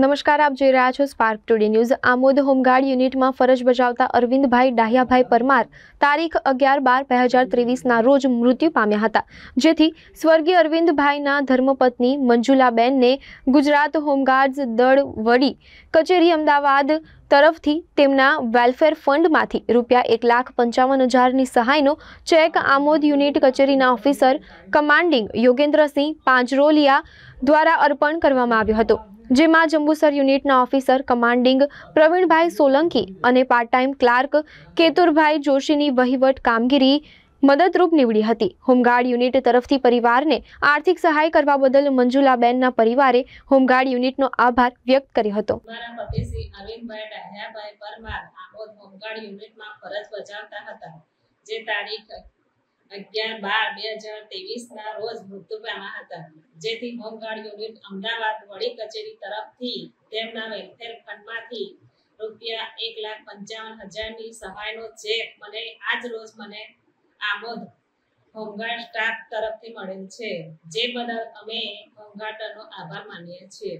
નમસ્કાર આપ જોઈ રહ્યા છો spark today news Amod home guard યુનિટમાં ફરજ બજાવતા અરવિંદભાઈ ડાહ્યાભાઈ પરમાર તારીખ અગિયાર બાર બે હજાર ત્રેવીસના રોજ મૃત્યુ પામ્યા હતા જેથી સ્વર્ગીય અરવિંદભાઈના ધર્મપત્ની મંજુલાબેનને ગુજરાત હોમગાર્ડ્સ દળ વડી કચેરી અમદાવાદ તરફથી તેમના વેલફેર ફંડમાંથી રૂપિયા એક લાખ પંચાવન હજારની સહાયનો ચેક આમોદ યુનિટ કચેરીના ઓફિસર કમાન્ડિંગ યોગેન્દ્રસિંહ પાંજરોલિયા દ્વારા અર્પણ કરવામાં આવ્યો હતો જેમાં જંબુસર યુનિટના ઓફિસર કમાન્ડિંગ પ્રવીણભાઈ સોલંકી અને પાર્ટ ટાઈમ ક્લાર્ક કેતુરભાઈ જોશીની વહીવટ કામગીરી મદદરૂપ નીવડી હતી હોમગાર્ડ યુનિટ તરફથી પરિવારને આર્થિક સહાય કરવા બદલ મંજુલાબેનના પરિવારે હોમગાર્ડ યુનિટનો આભાર વ્યક્ત કર્યો હતો જે તારીખ અગિયાર બાર બે હજાર ત્રેવીસ ના રોજ મૃત્યુપામ્યા હતા જેથી હોમગાર્ડ યુનિટ અમદાવાદ વડી કચેરી તરફથી તેમના વેલફેર ફંડમાંથી રૂપિયા એક લાખ પંચાવન હજારની સહાયનો ચેક મને આજ રોજ મને આમોદ હોમગાર્ડ સ્ટાફ તરફથી મળેલ છે જે બદલ અમે હોમગાર્ડનો આભાર માનીએ છીએ